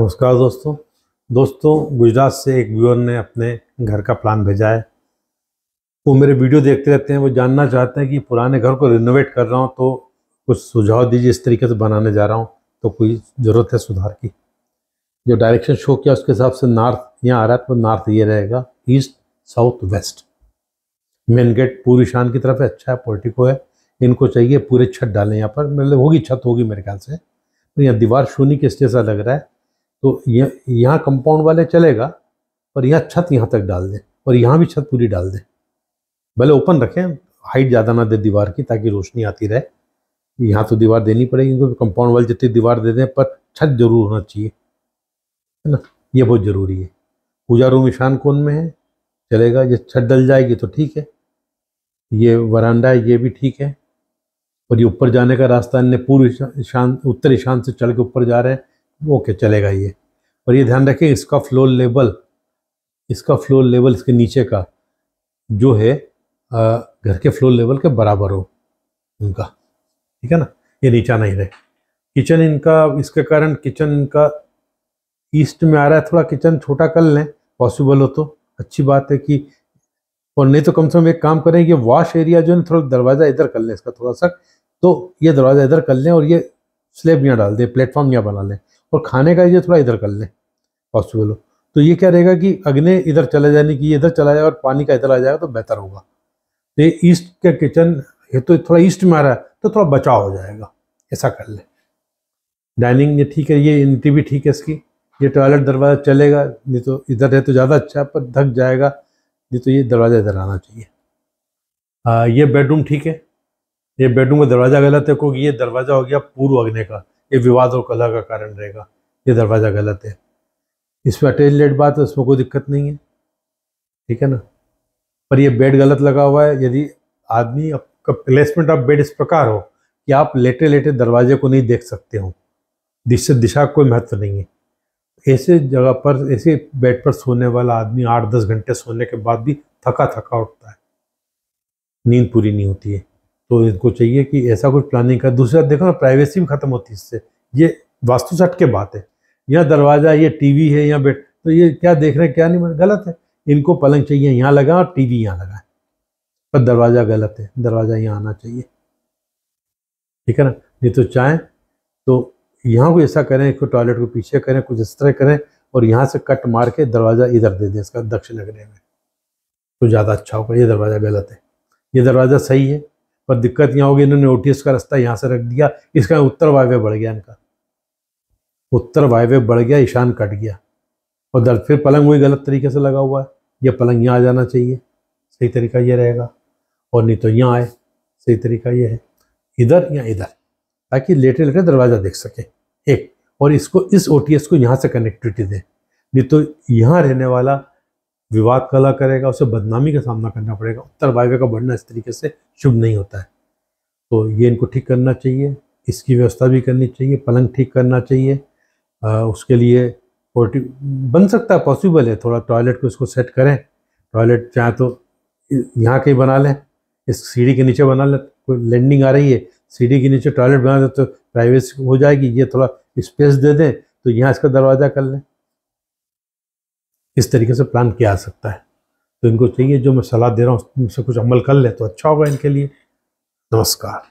नमस्कार दोस्तों दोस्तों गुजरात से एक व्यूअर ने अपने घर का प्लान भेजा है वो मेरे वीडियो देखते रहते हैं वो जानना चाहते हैं कि पुराने घर को रिनोवेट कर रहा हूँ तो कुछ सुझाव दीजिए इस तरीके से बनाने जा रहा हूँ तो कोई ज़रूरत है सुधार की जो डायरेक्शन शो किया उसके हिसाब से नॉर्थ यहाँ आ रहा है तो नॉर्थ ये रहेगा east south west main gate पूरी शान की तरफ है अच्छा है पोर्टिको है इनको चाहिए पूरे छत डालें यहाँ पर मतलब होगी छत होगी मेरे ख्याल से तो यहाँ दीवार शूनी किस जैसा लग रहा है तो ये यहाँ कंपाउंड वाले चलेगा पर यहाँ छत यहाँ तक डाल दें और यहाँ भी छत पूरी डाल दें भले ओपन रखें हाइट ज़्यादा ना दे दीवार की ताकि रोशनी आती रहे यहाँ तो दीवार देनी पड़ेगी क्योंकि कंपाउंड वाले जितनी दीवार दे दें पर छत जरूर होना चाहिए है ना ये बहुत ज़रूरी है पूजा रूम ईशान कौन में है चलेगा ये छत डल जाएगी तो ठीक है ये वरांडा है ये भी ठीक है और ये ऊपर जाने का रास्ता इनने पूर्व ईशान उत्तर ईशान से चढ़ के ऊपर जा रहे हैं ओके चलेगा ये और ये ध्यान रखें इसका फ्लोर लेवल इसका फ्लोर लेवल इसके नीचे का जो है घर के फ्लोर लेवल के बराबर हो उनका ठीक है ना ये नीचा नहीं रहे किचन इनका इसके कारण किचन का ईस्ट में आ रहा है थोड़ा किचन छोटा कर लें पॉसिबल हो तो अच्छी बात है कि और नहीं तो कम से कम एक काम करें कि वॉश एरिया जो है थोड़ा दरवाज़ा इधर कर लें इसका थोड़ा सा तो ये दरवाज़ा इधर कर लें और ये स्लेब यहाँ डाल दें प्लेटफॉर्म यहाँ बना लें और खाने का ये थोड़ा इधर कर लें पॉसिबल हो तो ये क्या रहेगा कि अग्नि इधर चला जाने की इधर चला जाए और पानी का इधर आ जाएगा तो बेहतर होगा तो ये ईस्ट का किचन ये तो थोड़ा ईस्ट में आ रहा है तो थोड़ा बचाव हो जाएगा ऐसा कर लें डाइनिंग ये ठीक है ये एंट्री भी ठीक है इसकी ये टॉयलेट दरवाज़ा चलेगा नहीं तो इधर है तो ज़्यादा अच्छा है पर धक जाएगा नहीं तो ये दरवाज़ा इधर आना चाहिए आ, ये बेडरूम ठीक है ये बेडरूम का दरवाज़ा गलत है क्योंकि ये दरवाज़ा हो गया पूर्व अग्नि का ये विवाद और कला का कारण रहेगा ये दरवाज़ा गलत है इसमें अटैच लेट बात है उसमें कोई दिक्कत नहीं है ठीक है ना पर यह बेड गलत लगा हुआ है यदि आदमी आपका प्लेसमेंट ऑफ बेड इस प्रकार हो कि आप लेटे लेटे दरवाजे को नहीं देख सकते हो जिससे दिशा कोई महत्व नहीं है ऐसे जगह पर ऐसे बेड पर सोने वाला आदमी आठ दस घंटे सोने के बाद भी थका थका उठता है नींद पूरी नहीं होती है तो इनको चाहिए कि ऐसा कुछ प्लानिंग कर दूसरा देखो ना प्राइवेसी भी खत्म होती है इससे ये वास्तु सट के बात है यहाँ दरवाज़ा ये टीवी है यहाँ बेड तो ये क्या देख रहे हैं क्या नहीं गलत है इनको पलंग चाहिए यहाँ लगा और टी वी यहाँ लगा पर दरवाज़ा गलत है दरवाज़ा यहाँ आना चाहिए ठीक है ना नहीं तो चाहें तो यहाँ को ऐसा करें इसको टॉयलेट को पीछे करें कुछ इस तरह करें और यहाँ से कट मार के दरवाज़ा इधर दे दें इसका दक्षिण लगने में तो ज़्यादा अच्छा होगा ये दरवाज़ा गलत है ये दरवाज़ा सही है पर दिक्कत यहाँ होगी इन्होंने ओ का रास्ता यहाँ से रख दिया इसका उत्तर वायव्य बढ़ गया इनका उत्तर वायव्य बढ़ गया ईशान कट गया और दर्द फिर पलंग वही गलत तरीके से लगा हुआ है यह पलंग यहाँ आ जाना चाहिए सही तरीका ये रहेगा और नहीं तो यहाँ आए सही तरीका ये है इधर या इधर ताकि लेटे लेटे दरवाज़ा देख सके एक और इसको इस ओ को यहाँ से कनेक्टिविटी दें नहीं तो यहाँ रहने वाला विवाद कला करेगा उसे बदनामी का सामना करना पड़ेगा उत्तर वायव्य का बढ़ना इस तरीके से शुभ नहीं होता है तो ये इनको ठीक करना चाहिए इसकी व्यवस्था भी करनी चाहिए पलंग ठीक करना चाहिए आ, उसके लिए पोर्टि बन सकता है पॉसिबल है थोड़ा टॉयलेट को इसको सेट करें टॉयलेट चाहे तो यहाँ कहीं बना लें इस सीढ़ी के नीचे बना लें कोई लैंडिंग आ रही है सीढ़ी के नीचे टॉयलेट बना दें तो प्राइवेसी हो जाएगी ये थोड़ा स्पेस दे दें तो यहाँ इसका दरवाज़ा कर लें इस तरीके से प्लान किया जा सकता है तो इनको चाहिए जो मैं सलाह दे रहा हूँ उससे कुछ अमल कर ले तो अच्छा होगा इनके लिए नमस्कार